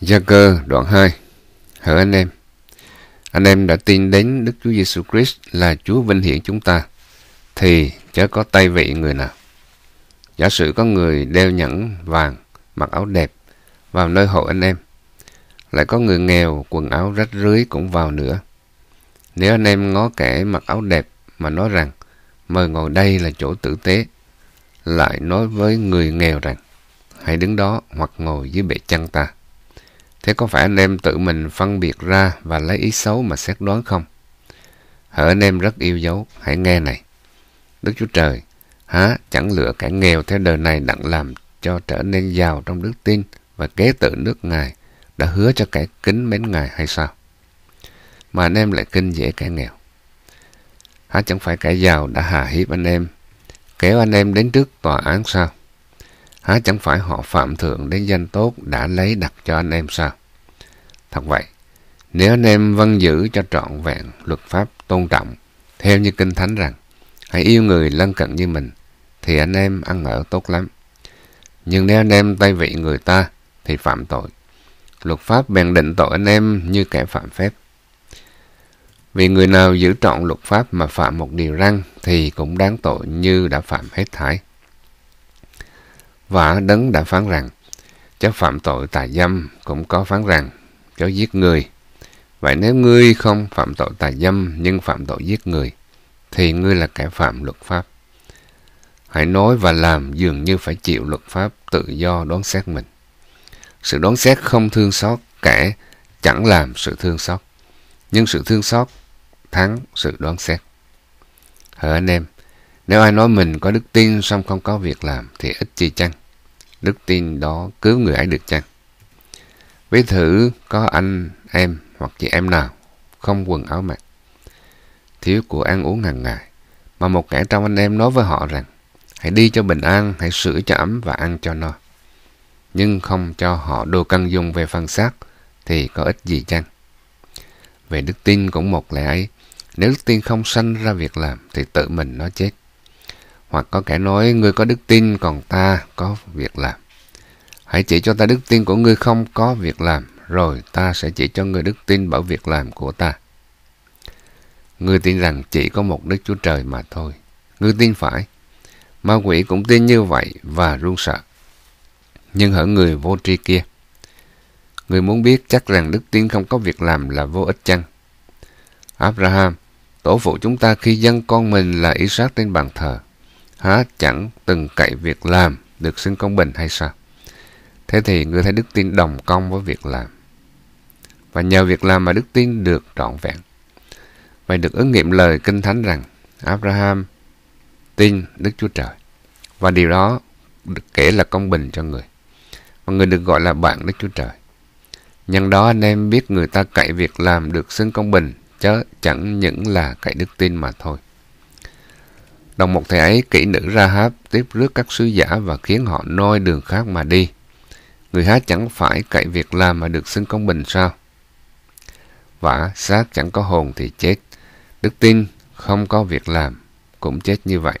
Gia cơ đoạn 2 Hỡi anh em Anh em đã tin đến Đức Chúa Giêsu Christ là Chúa vinh hiển chúng ta Thì chớ có tay vị người nào Giả sử có người đeo nhẫn vàng Mặc áo đẹp Vào nơi hội anh em Lại có người nghèo quần áo rách rưới cũng vào nữa Nếu anh em ngó kẻ mặc áo đẹp Mà nói rằng Mời ngồi đây là chỗ tử tế Lại nói với người nghèo rằng Hãy đứng đó hoặc ngồi dưới bệ chăn ta thế có phải anh em tự mình phân biệt ra và lấy ý xấu mà xét đoán không? Hỡi anh em rất yêu dấu, hãy nghe này. Đức Chúa Trời, há chẳng lựa kẻ nghèo theo đời này đặng làm cho trở nên giàu trong đức tin và kế tự nước Ngài đã hứa cho kẻ kính mến Ngài hay sao? Mà anh em lại kinh dễ kẻ nghèo. Há chẳng phải kẻ giàu đã hà hiếp anh em, kéo anh em đến trước tòa án sao? Há chẳng phải họ phạm thượng đến danh tốt đã lấy đặt cho anh em sao? Thật vậy, nếu anh em vâng giữ cho trọn vẹn luật pháp tôn trọng, theo như Kinh Thánh rằng, hãy yêu người lân cận như mình, thì anh em ăn ở tốt lắm. Nhưng nếu anh em tay vị người ta, thì phạm tội. Luật pháp bèn định tội anh em như kẻ phạm phép. Vì người nào giữ trọn luật pháp mà phạm một điều răng thì cũng đáng tội như đã phạm hết thải. Và Đấng đã phán rằng, chắc phạm tội tại dâm cũng có phán rằng kéo giết người. Vậy nếu ngươi không phạm tội tà dâm nhưng phạm tội giết người, thì ngươi là kẻ phạm luật pháp. Hãy nói và làm dường như phải chịu luật pháp tự do đoán xét mình. Sự đoán xét không thương xót kẻ chẳng làm sự thương xót, nhưng sự thương xót thắng sự đoán xét. Hỡi anh em, nếu ai nói mình có đức tin song không có việc làm thì ít chi chăng? Đức tin đó cứu người ấy được chăng? Biết thử có anh, em hoặc chị em nào không quần áo mặc, thiếu của ăn uống hàng ngày, mà một kẻ trong anh em nói với họ rằng hãy đi cho bình an, hãy sửa cho ấm và ăn cho no. Nhưng không cho họ đồ căn dùng về phần xác thì có ích gì chăng? Về đức tin cũng một lẽ ấy, nếu đức tin không sanh ra việc làm thì tự mình nó chết. Hoặc có kẻ nói người có đức tin còn ta có việc làm. Hãy chỉ cho ta đức tin của ngươi không có việc làm, rồi ta sẽ chỉ cho ngươi đức tin bởi việc làm của ta. Ngươi tin rằng chỉ có một Đức Chúa Trời mà thôi. Ngươi tin phải. Ma quỷ cũng tin như vậy và run sợ. Nhưng hỡi người vô tri kia, người muốn biết chắc rằng đức tin không có việc làm là vô ích chăng? Abraham, tổ phụ chúng ta khi dân con mình là ý sát trên bàn thờ, há chẳng từng cậy việc làm được xưng công bình hay sao? Thế thì người thấy đức tin đồng công với việc làm. Và nhờ việc làm mà đức tin được trọn vẹn. Vậy được ứng nghiệm lời Kinh Thánh rằng Abraham tin Đức Chúa Trời. Và điều đó được kể là công bình cho người. Và người được gọi là bạn Đức Chúa Trời. Nhân đó anh em biết người ta cậy việc làm được xưng công bình chớ chẳng những là cậy đức tin mà thôi. Đồng một thầy ấy kỹ nữ ra háp tiếp rước các sứ giả và khiến họ noi đường khác mà đi. Người há chẳng phải cậy việc làm mà được xưng công bình sao? Vả, xác chẳng có hồn thì chết. Đức tin không có việc làm, cũng chết như vậy.